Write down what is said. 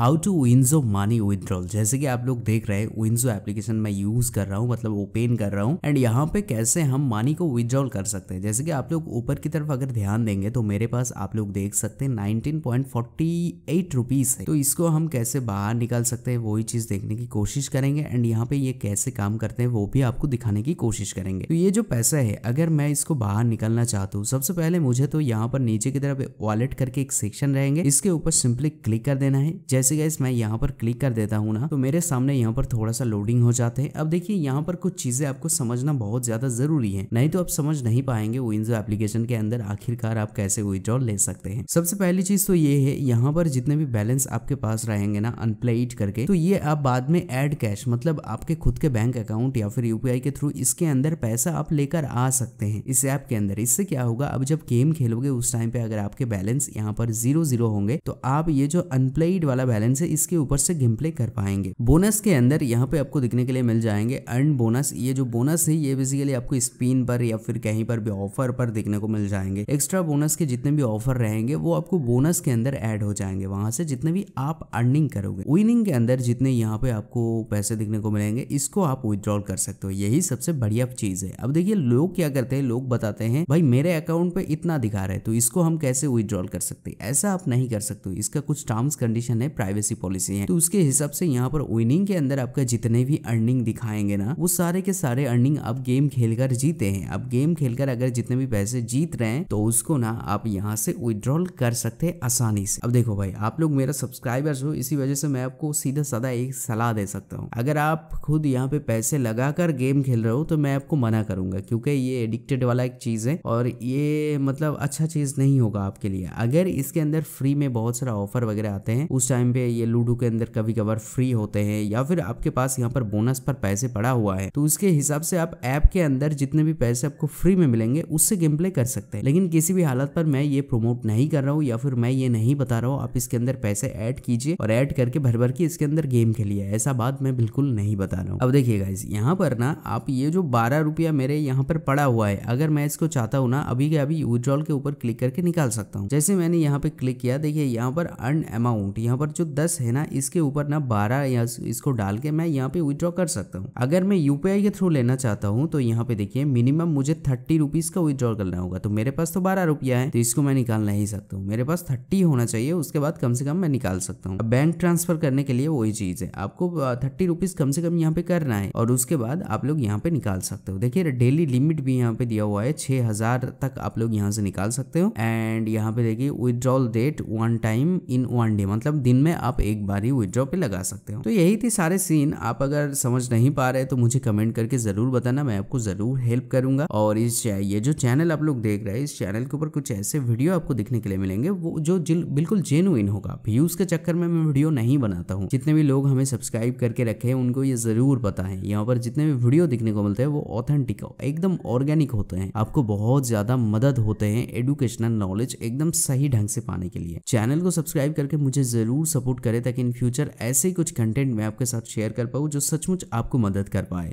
how to WinZO money withdrawal जैसे कि आप लोग देख रहे हैं विंजो एप्लीकेशन मैं यूज कर रहा हूँ मतलब ओपन कर रहा हूँ एंड यहाँ पे कैसे हम मनी को विदड्रॉल कर सकते हैं जैसे कि आप लोग ऊपर की तरफ अगर ध्यान देंगे तो मेरे पास आप लोग देख सकते हैं nineteen point forty eight rupees है तो इसको हम कैसे बाहर निकाल सकते हैं वही चीज देखने की कोशिश करेंगे एंड यहाँ पे ये कैसे काम करते हैं वो भी आपको दिखाने की कोशिश करेंगे तो ये जो पैसा है अगर मैं इसको बाहर निकालना चाहता हूँ सबसे पहले मुझे तो यहाँ पर नीचे की तरफ वॉलेट करके एक सेक्शन रहेंगे इसके ऊपर सिंपली क्लिक कर देना है जैसे जैसे गैस मैं यहाँ पर क्लिक कर देता हूँ ना तो मेरे सामने यहाँ पर थोड़ा सा लोडिंग हो जाते हैं अब देखिए यहाँ पर कुछ चीजें आपको समझना बहुत ज्यादा जरूरी है नहीं तो आप समझ नहीं पाएंगे विंजो एप्लीकेशन के अंदर आखिरकार आप कैसे विड्रॉल ले सकते हैं सबसे पहली चीज तो ये है यहाँ पर जितने भी बैलेंस आपके पास रहेंगे ना अनप्लेड करके तो ये आप बाद में एड कैश मतलब आपके खुद के बैंक अकाउंट या फिर यूपीआई के थ्रू इसके अंदर पैसा आप लेकर आ सकते हैं इस ऐप के अंदर इससे क्या होगा अब जब गेम खेलोगे उस टाइम पे अगर आपके बैलेंस यहाँ पर जीरो जीरो होंगे तो आप ये जो अनप्लेड वाला बैलेंस है इसके ऊपर से गेम प्ले कर पाएंगे बोनस के अंदर यहाँ पे आपको दिखने के लिए मिल जाएंगे अर्न बोनस ये जो बोनस है ये बेसिकली आपको स्पिन पर या फिर कहीं पर भी ऑफर पर देखने को मिल जाएंगे एक्स्ट्रा बोनस के जितने भी ऑफर रहेंगे वो आपको बोनस के अंदर एड हो जाएंगे वहां से जितने भी आप अर्निंग करोगे विनिंग के अंदर जितने यहाँ पे आपको पैसे दिखने को मिलेंगे इसको आप विद्रॉल कर सकते हो यही सबसे बढ़िया चीज है अब देखिए लोग क्या करते हैं लोग बताते हैं भाई मेरे अकाउंट पे इतना दिखा रहे तो इसको हम कैसे विद्रॉल कर सकते ऐसा आप नहीं कर सकते इसका कुछ टर्म्स कंडीशन है प्राइवेसी पॉलिसी है तो उसके हिसाब से यहाँ पर विनिंग के अंदर आपका जितने भी अर्निंग दिखाएंगे ना वो सारे के सारे अर्निंग आप गेम खेलकर जीते हैं आप गेम खेलकर अगर जितने भी पैसे जीत रहे हैं तो उसको ना आप यहाँ से विड्रॉल कर सकते हैं आसानी से अब देखो भाई आप लोग मेरा सब्सक्राइबर्स हो इसी वजह से मैं आपको सीधा साधा एक सलाह दे सकता हूँ अगर आप खुद यहाँ पे पैसे लगाकर गेम खेल रहे हो तो मैं आपको मना करूंगा क्योंकि ये एडिक्टेड वाला एक चीज है और ये मतलब अच्छा चीज नहीं होगा आपके लिए अगर इसके अंदर फ्री में बहुत सारा ऑफर वगैरह आते हैं उस टाइम टाइम पे ये लूडो के अंदर कभी कभार फ्री होते हैं या फिर आपके पास यहाँ पर बोनस पर पैसे पड़ा हुआ है तो उसके हिसाब से आप ऐप के अंदर जितने भी पैसे आपको फ्री में मिलेंगे उससे गेम प्ले कर सकते हैं लेकिन किसी भी हालत पर मैं ये प्रोमोट नहीं कर रहा हूँ या फिर मैं ये नहीं बता रहा हूँ आप इसके अंदर पैसे ऐड कीजिए और ऐड करके भर भर के इसके अंदर गेम खेलिए ऐसा बात मैं बिल्कुल नहीं बता रहा हूँ अब देखिएगा इस यहाँ पर ना आप ये जो बारह रुपया मेरे यहाँ पर पड़ा हुआ है अगर मैं इसको चाहता हूँ ना अभी के अभी विद्रॉल के ऊपर क्लिक करके निकाल सकता हूँ जैसे मैंने यहाँ पे क्लिक किया देखिए यहाँ पर अर्न अमाउंट यहाँ पर जो दस है ना इसके ऊपर ना बारह या इसको डाल के मैं यहाँ पे विड्रॉ कर सकता हूँ अगर मैं यूपीआई के थ्रू लेना चाहता हूँ तो यहाँ पे देखिए मिनिमम मुझे थर्टी रुपीज का विड्रॉ करना होगा तो मेरे पास तो बारह रुपया है तो इसको मैं निकाल नहीं सकता हूँ मेरे पास थर्टी होना चाहिए उसके बाद कम से कम मैं निकाल सकता हूँ बैंक ट्रांसफर करने के लिए वही चीज है आपको थर्टी रुपीज कम से कम यहाँ पे करना है और उसके बाद आप लोग यहाँ पे निकाल सकते हो देखिए डेली लिमिट भी यहाँ पे दिया हुआ है छह हजार तक आप लोग यहाँ से निकाल सकते हो एंड यहाँ पे देखिए withdrawal date one time in one day मतलब दिन में उन्हें आप एक बार ही विदड्रॉ पे लगा सकते हो तो यही थी सारे सीन आप अगर समझ नहीं पा रहे तो मुझे कमेंट करके जरूर बताना मैं आपको जरूर हेल्प करूंगा और इस ये जो चैनल आप लोग देख रहे हैं इस चैनल के ऊपर कुछ ऐसे वीडियो आपको दिखने के लिए मिलेंगे वो जो बिल्कुल जेनुइन होगा व्यूज के चक्कर में मैं वीडियो नहीं बनाता हूँ जितने भी लोग हमें सब्सक्राइब करके रखे हैं उनको ये जरूर पता है यहाँ पर जितने भी वीडियो दिखने को मिलते हैं वो ऑथेंटिक एकदम ऑर्गेनिक होते हैं आपको बहुत ज्यादा मदद होते हैं एडुकेशनल नॉलेज एकदम सही ढंग से पाने के लिए चैनल को सब्सक्राइब करके मुझे जरूर सपोर्ट करें ताकि इन फ्यूचर ऐसे ही कुछ कंटेंट मैं आपके साथ शेयर कर पाऊँ जो सचमुच आपको मदद कर पाए